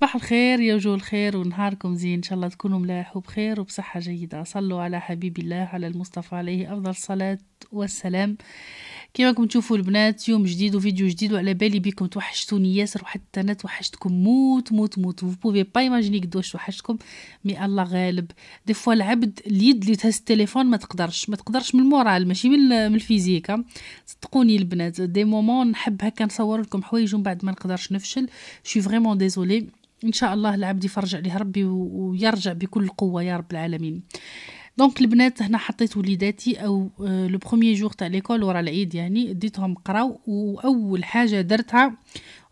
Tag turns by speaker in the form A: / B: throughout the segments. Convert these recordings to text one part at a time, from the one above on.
A: صباح الخير يا وجوه الخير ونهاركم زين ان شاء الله تكونوا ملاح وبخير وبصحة جيدة صلوا على حبيب الله على المصطفى عليه افضل الصلاة والسلام كيما راكم تشوفوا البنات يوم جديد وفيديو جديد وعلى بالي بكم توحشتوني ياسر وحتى انا توحشتكم موت موت موت وفو بوفي با ايماجيني قداش توحشتكم مي الله غالب دي فوا العبد اليد اللي تهز التليفون ما تقدرش ما تقدرش من المورال ماشي من الفيزيكا الفيزيك صدقوني البنات دي مومون نحب هكا نصور لكم حوايج ومن بعد ما نقدرش نفشل شو فريمون ديزولي ان شاء الله العبد يفرج عليه ربي ويرجع بكل قوه يا رب العالمين دونك البنات هنا حطيت وليداتي او لو بروميير جور تاع ليكول ورا العيد يعني ديتهم قراو واول حاجه درتها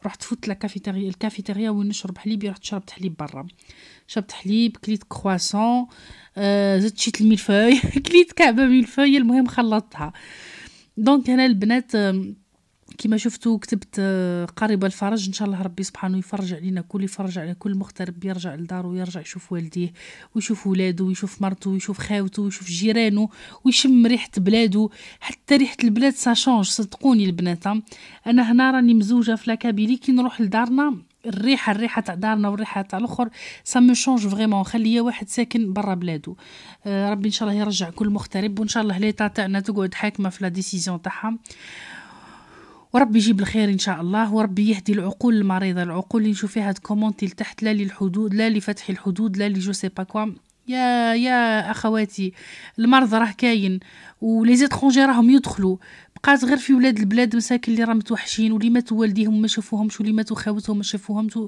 A: رحت فوت لكافيتيريا الكافيتيريا وين نشرب حليبي رحت شربت حليب برا شربت حليب كليت كرواسون آه، زدت شيت الميلفوي كليت كعبه ميلفوي المهم خلطتها دونك هنا البنات آه كما شفتوا كتبت آه، قريب الفرج إن شاء الله ربي سبحانه يفرج علينا كل يفرج على كل مغترب يرجع لدارو ويرجع يشوف والديه ويشوف ولاده ويشوف مرته ويشوف خاوته ويشوف جيرانه ويشم ريحة بلاده حتى ريحة البلاد ساشونج صدقوني البنات آه. أنا هنا راني مزوجة في لاكابيلي كي نروح لدارنا الريحه الريحه تاع دارنا والريحه تاع الاخر سا مو شونج فريمون خليه واحد ساكن برا بلادو آه ربي ان شاء الله يرجع كل مغترب وان شاء الله ليتا تاعنا تقعد حاكمه في لا ديسيزيون تاعها وربي يجيب الخير ان شاء الله وربي يهدي العقول المريضه العقول اللي نشوف فيها كومونتي لتحت لا للحدود لا لفتح الحدود لا لجو سي با كوا يا يا اخواتي المرض راه كاين ولي راهم يدخلوا بقات غير في ولاد البلاد مساكن اللي راه متوحشين واللي ماتوا والديهم ما شافوهمش واللي ماتوا خاوتهم ما شافوهمش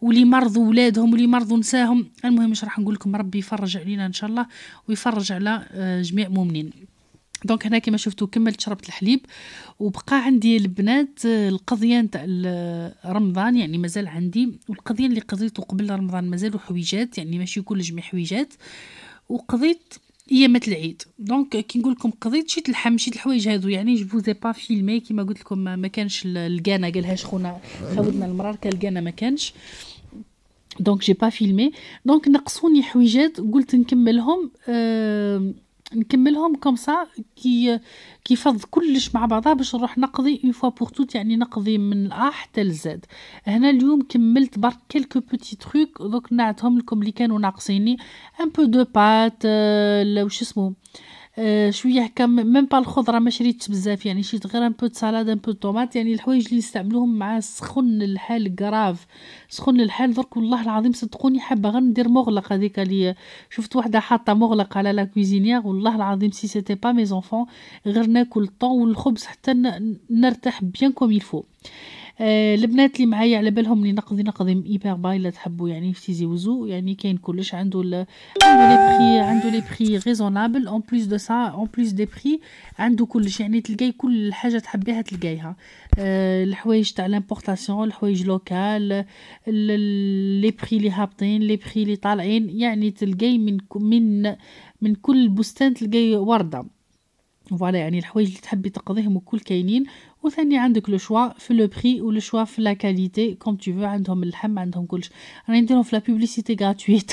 A: واللي مرضوا ولادهم واللي مرضوا نساهم المهم مش راح نقول لكم ربي يفرج علينا ان شاء الله ويفرج على آه، جميع مؤمنين دونك هنا كما شفتوا كملت شربت الحليب وبقى عندي البنات آه، القضيه نتاع آه، رمضان يعني مازال عندي والقضيه اللي قضيته قبل رمضان مازالوا حويجات يعني ماشي كل جميع حويجات وقضيت ايامات العيد دونك كي نقول لكم قضيت شيت الحم شيت الحوايج هادو يعني جبو زي با فيلمي كيما قلت لكم ما كانش لقانا قالهاش خونا خاودنا كان لقانا ما كانش دونك جي با فيلمي دونك نقصوني حويجات قلت نكملهم أه نكملهم كوم سا كي كيفض كلش مع بعضها باش نروح نقضي اون فوا بور توت يعني نقضي من الا حتى للزاد هنا اليوم كملت برك كلكو بوتي تروك دوك نعطيهم لكم اللي كانوا ناقصيني ان بو دو بات وش اسمه آه، شويه هكا ميم با الخضره ما شريتش بزاف يعني شريت غير ان بو سالاد ان بو طوماط يعني الحوايج اللي نستعملوهم مع سخن الحال كراف سخن الحال درك والله العظيم صدقوني حابه غير ندير مغلق هذيك اللي شفت وحده حاطه مغلق على لا كوزينيير والله العظيم سي سيتي با مي زونفون غير ناكل الطون والخبز حتى نرتاح بيان كوم يلفو آه البنات اللي معايا على بالهم اللي نقضي نقضي ايبر باي لا تحبوا يعني في تيزي وزو يعني كاين كلش عنده عنده لي بري عنده بري ريزونابل اون بليس دو سا اون بليس دي بري عنده كل شيء يعني تلقاي كل حاجه تحبيها تلقايها آه، الحوايج تاع لامبورطاسيون الحوايج لوكال لي بري لي هابطين لي بري لي طالعين يعني تلقاي من من من كل بستان تلقاي ورده فوالا يعني الحوايج اللي تحبي تقضيهم وكل كاينين وثاني عندك لو شوا في لو بري ولو شوا في لا كاليتي كوم تو فو عندهم اللحم عندهم كلش راني نديرهم في لا بوبليسيتي غاتويت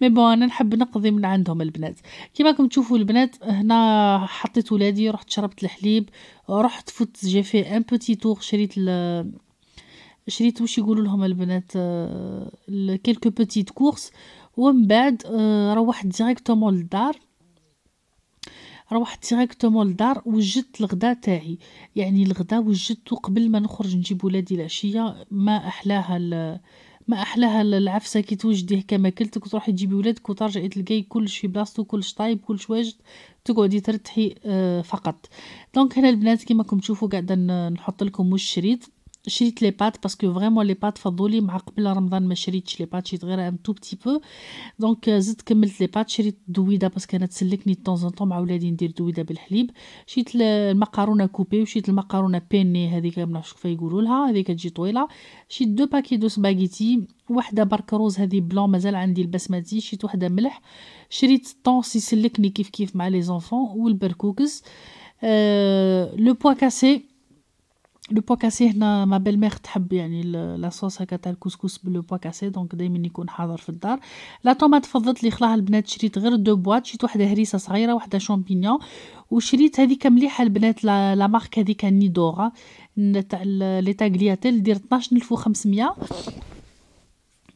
A: مي بون انا نحب نقضي من عندهم البنات كيما راكم تشوفوا البنات هنا حطيت ولادي رحت شربت الحليب رحت فوت جي في ان بوتي تور شريت شريت واش يقولوا لهم البنات كيلكو بوتيت كورس ومن بعد آه، روحت ديريكتومون للدار روحت ديريكتومون للدار وجدت الغدا تاعي يعني الغدا وجدته قبل ما نخرج نجيب ولادي العشيه ما احلاها ما احلاها العفسه كي توجديه كما كلتك وتروحي تجيبي ولادك وترجعي تلقاي كلش في بلاصتو كلش طايب كلش واجد تقعدي ترتحي آه، فقط دونك هنا البنات كيما راكم تشوفوا قاعده نحط لكم الشريط شريت لي بات باسكو فريمون لي بات فضولي مع قبل رمضان ما شريتش لي بات شريت غير ان تو بتي بو دونك زدت كملت لي بات شريت دويده باسكو انا تسلكني طون طون مع ولادي ندير دويده بالحليب شريت المقارونه كوبي وشريت المقارونه بيني هذيك ما نعرفش كيف يقولوا لها هذيك تجي طويله شريت دو باكي دو سباغيتي وحده برك روز هذه بلون مازال عندي البسمتي شريت وحده ملح شريت طونس يسلكني كيف كيف مع لي زونفون والبركوكس أه لو بوا كاسي لو بوا كاسي هنا ما بيل تحب يعني صوص هكا تاع الكسكس بلو بوا كاسي دونك دائما يكون حاضر في الدار لا طوماط فضلت لي خلاها البنات شريت غير دو بواط شريت واحده هريسه صغيره واحده شامبينيون وشريت هذيك مليحه البنات لا مارك هذيك نيدورا تاع لي تاغلياتيل دير 12500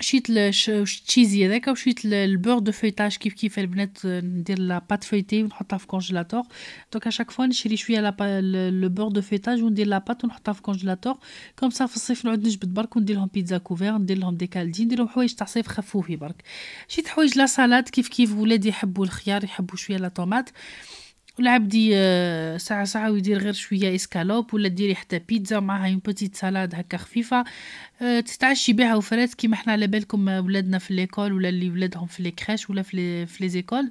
A: شيت التشيزي هذاك وشيت البور دو فويتاج كيف كيف البنات ندير لا بات فويتي ونحطها في كونجيلاتور دونك اشاك فوا نشري شويه لا لو بور دو فويتاج وندير لا بات ونحطها في كونجيلاتور كوم سا في الصيف نعود نجبد برك وندير لهم بيتزا كوفير ندير لهم دي كالدي ندير لهم حوايج تاع صيف خفوفي برك شيت حوايج لا سالاد كيف كيف ولادي يحبوا الخيار يحبوا شويه لا طوماط والعب دي آه، ساعة ساعة ويدير غير شوية اسكالوب ولا ديري حتى بيتزا معها اون بوتيت سالاد هكا خفيفة آه، تتعشي بها وفرات كيما حنا على بالكم ولادنا في ليكول ولا اللي ولادهم في لي ولا في لي زيكول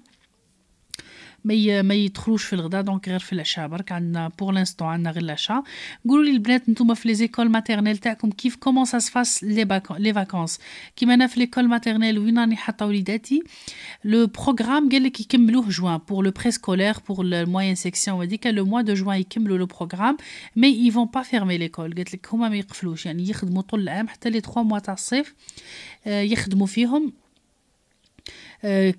A: ما ما يدخلوش في الغداء دونك غير في العشاء برك عندنا بور لانستون عندنا غير العشاء قولوا لي البنات نتوما في لي زيكول ماتيرنيل تاعكم كيف كومون سا سفاس لي لي فاكونس كيما انا في ليكول ماتيرنيل وين راني حاطه وليداتي لو بروغرام قال لك يكملوه جوان بور لو سكولير بور الموين سيكسيون هذيك لو موا دو جوان يكملوا لو بروغرام مي يفون با فيرمي ليكول قالت لك هما ما يقفلوش يعني يخدموا طول العام حتى لي 3 موا تاع الصيف آه، يخدموا فيهم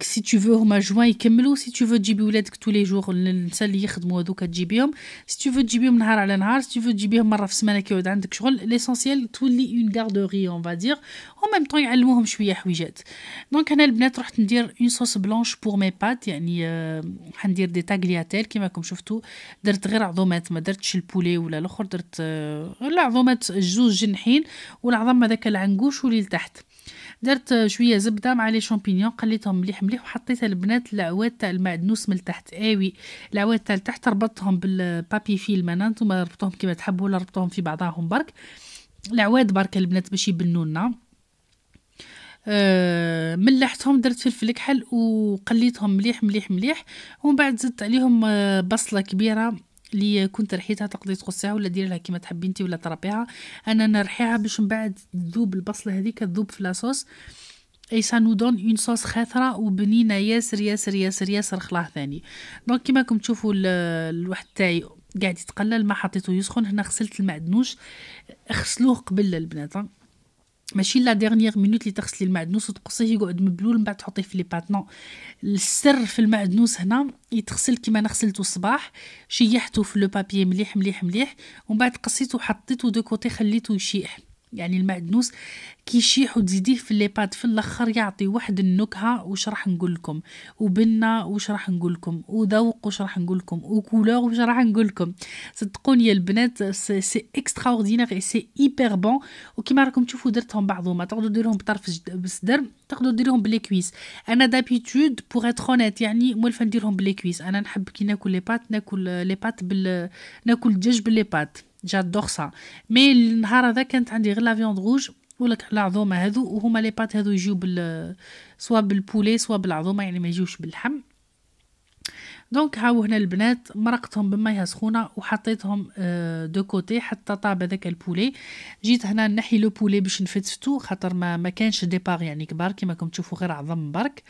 A: سي تو فو هما جوان يكملوا سي تو فو تجيبي ولادك تو لي جور النساء اللي يخدموا هذوك تجيبيهم سي تو فو تجيبيهم نهار على نهار سي تو فو تجيبيهم مره في السمانه كيعود عندك شغل ليسونسيال تولي اون غاردوري اون فادير او ميم طون يعلموهم شويه حويجات دونك انا البنات رحت ندير اون صوص بلونش بور مي بات يعني حندير دي تاغلياتيل كيماكم شفتوا درت غير عظومات ما درتش البولي ولا الاخر درت غير عظومات جوج جنحين والعظم هذاك العنقوش واللي لتحت درت شويه زبده مع لي شامبينيون قليتهم ربطتهم مليح مليح وحطيتها البنات العواد تاع المعدنوس من تحت آوي العواد تاع التحت ربطتهم بالبابي فيلم انا نتوما ربطوهم كيما تحبوا ولا ربطوهم في بعضهم برك العواد برك البنات باش يبنونا آه ملحتهم درت فلفل كحل وقليتهم مليح مليح مليح ومن بعد زدت عليهم آه بصله كبيره اللي كنت رحيتها تقدري تقصيها ولا ديري لها كيما تحبي انت ولا تربيها انا نرحيها باش من بعد تذوب البصله هذيك تذوب في لاصوص اي سا دون اون صوص خاثره وبنينه ياسر ياسر ياسر ياسر خلاه ثاني دونك كيما راكم تشوفوا الواحد تاعي قاعد يتقلل ما حطيته يسخن هنا غسلت المعدنوس غسلوه قبل البنات ماشي لا ديرنيير مينوت اللي تغسلي المعدنوس وتقصيه يقعد مبلول من بعد تحطيه في لي باتنون السر في المعدنوس هنا يتغسل كيما انا غسلته الصباح شيحته في لو بابي مليح مليح مليح ومن بعد قصيته وحطيته دو كوتي خليته يشيح يعني المعدنوس كيشيح وتزيديه في بات في الاخر يعطي واحد النكهه واش راح نقول لكم وبنه واش راح نقول لكم وذوق واش راح نقول لكم وكولور واش راح نقول لكم صدقوني يا البنات سي اكستراوردينير سي ايبر بون وكيما راكم تشوفوا درتهم بعضهم تقدروا ديروهم بطرف الصدر تقدروا ديروهم بلي كويس انا دابيتود بوغ اتر اونيت يعني مولفه نديرهم بلي كويس انا نحب كي ناكل لي بات ناكل لي بات بال ناكل الدجاج باللي بات جادوغ سا مي النهار هذا كانت عندي غير لافيوند غوج ولا العظومه هذو وهما لي بات هذو يجيو بال سوا بالبولي سوا بالعظومه يعني ما يجيوش باللحم دونك هاو هنا البنات مرقتهم بمية سخونة وحطيتهم آه، دو كوتي حتى طاب هذاك البولي جيت هنا نحي لو بولي باش نفتفتو خاطر ما ما كانش ديباغ يعني كبار كيما راكم تشوفوا غير عظم برك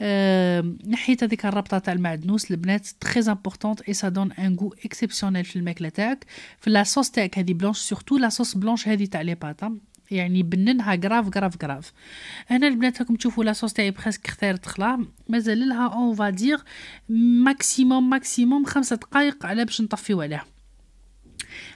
A: آه، نحيت هذيك الربطة تاع المعدنوس البنات تري امبورطونت اي سا دون ان غو اكسيبسيونيل في الماكلة تاعك في لا صوص تاعك هذه بلونش سورتو لا صوص بلونش هذه تاع لي باتا يعني بننها كراف كراف كراف هنا البنات راكم تشوفوا لاصوص تاعي بريسك اختارت خلا مازال لها اون فادير ماكسيموم ماكسيموم خمسة دقائق على باش نطفيو عليها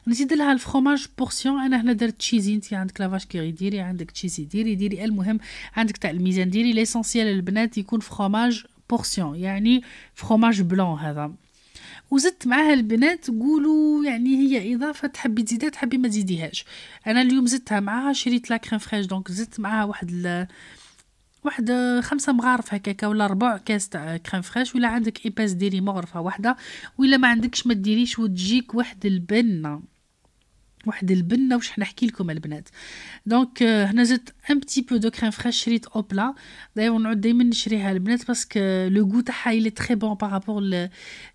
A: نزيد لها الفخوماج بورسيون انا هنا درت تشيزي انت عندك لافاش كيري ديري عندك تشيزي ديري ديري المهم عندك تاع الميزان ديري ليسونسيال البنات يكون فخوماج بورسيون يعني فخوماج بلون هذا وزدت معاها البنات قولوا يعني هي اضافه تحبي تزيدها تحبي ما تزيديهاش انا اليوم زدتها معاها شريت لا كريم فريش دونك زدت معاها واحد واحد خمسة مغارف هكاك ولا ربع كاس تاع كريم فريش ولا عندك ايباس ديري مغرفه واحده ولا ما عندكش ما ديريش وتجيك واحد البنه واحد البنه واش حنحكي لكم البنات دونك euh, هنا جات ان بتي بو دو كريم فريش شريت اوبلا دايما نعود دايما نشريها البنات باسكو لو غو تاعها لي تري بون بارابور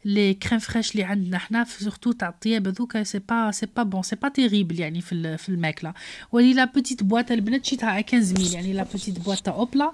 A: لي كريم فريش اللي عندنا حنا سورتو تاع الطياب هذوك سي با سي با بون سي با تيريبل يعني في في الماكله ولي لا بوتيت بواط البنات شيتها 15 ميل يعني لا بوتيت بواط اوبلا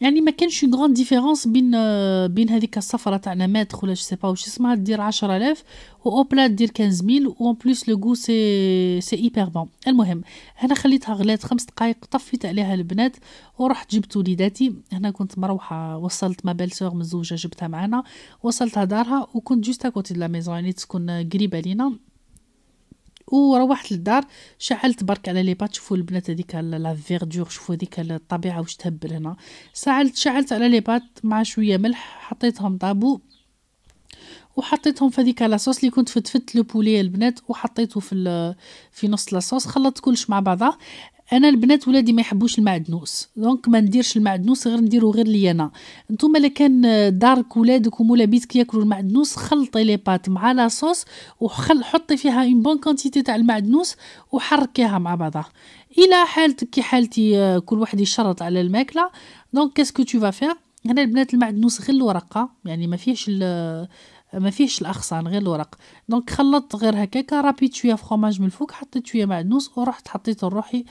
A: يعني ما كانش غران ديفيرونس بين آه، بين هذيك السفره تاعنا نماط ولا جو سي با واش اسمها دير 10000 واوبلا دير 15000 اون بليس لو غو سي سي ايبر بون المهم انا خليتها غلات خمس دقائق طفيت عليها البنات ورحت جبت وليداتي هنا كنت مروحه وصلت ما بال سور مزوجه جبتها معانا وصلتها دارها وكنت جوست اكوتي دو لا ميزون يعني تكون قريبه لينا وروحت للدار شعلت برك على لي بات شوفوا البنات هذيك لا فيردور شوفوا هذيك الطبيعه واش تهبل هنا شعلت شعلت على لي بات مع شويه ملح حطيتهم طابو وحطيتهم في هذيك لاصوص اللي كنت فتفت لو بولي البنات وحطيته في في نص لاصوص خلطت كلش مع بعضها انا البنات ولادي ما يحبوش المعدنوس دونك ما نديرش المعدنوس غير نديرو غير لي انا نتوما الا كان دارك ولادك ومولا بيتك ياكلوا المعدنوس خلطي لي بات مع لاصوص وخل حطي فيها اون بون كونتيتي تاع المعدنوس وحركيها مع بعضها الى حالتك كي حالتي آه، كل واحد يشرط على الماكله دونك كاسكو تو فا فير هنا البنات المعدنوس غير الورقه يعني ما فيهش ما فيهش الاغصان غير الورق دونك خلطت غير هكاك رابيت شويه فخوماج من الفوق حطيت شويه معدنوس ورحت حطيت لروحي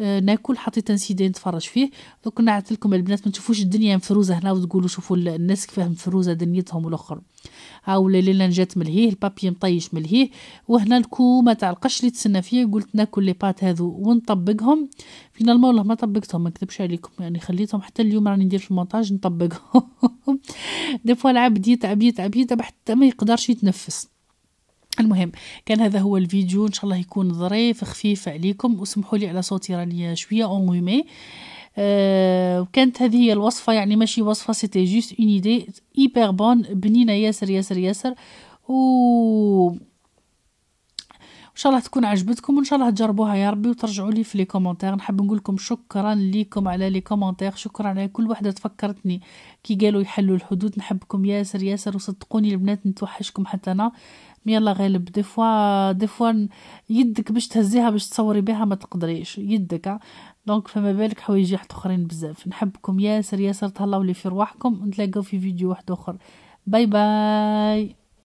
A: آه، ناكل حطيت سيدي نتفرج فيه دوك نعت لكم البنات ما تشوفوش الدنيا مفروزه هنا وتقولوا شوفوا الناس كيفاه مفروزه دنيتهم والاخر ولا ليلة نجات ملهيه البابي مطيش ملهيه وهنا الكومة تاع القش اللي تسنى فيه قلت ناكل لي بات هذو ونطبقهم فينا والله ما طبقتهم ما نكذبش عليكم يعني خليتهم حتى اليوم راني ندير في المونتاج نطبقهم دي فوا العبد يتعب يتعب يتعب حتى ما يقدرش يتنفس المهم كان هذا هو الفيديو ان شاء الله يكون ظريف خفيف عليكم وسمحوا لي على صوتي راني شويه اونغومي أه وكانت هذه هي الوصفه يعني ماشي وصفه سيتي جوست اون ايدي ايبر بون بنينه ياسر ياسر ياسر و ان شاء الله تكون عجبتكم وان شاء الله تجربوها يا ربي وترجعوا لي في لي كومونتير نحب نقول لكم شكرا لكم على لي كومونتير شكرا على كل وحده تفكرتني كي قالوا يحلوا الحدود نحبكم ياسر ياسر وصدقوني البنات نتوحشكم حتى انا مي الله غالب دي فوا دي فوا يدك باش تهزيها باش تصوري بها ما تقدريش يدك دونك فما بالك حوايج حتى اخرين بزاف نحبكم ياسر ياسر تهلاو لي في رواحكم نتلاقاو في فيديو واحد اخر باي باي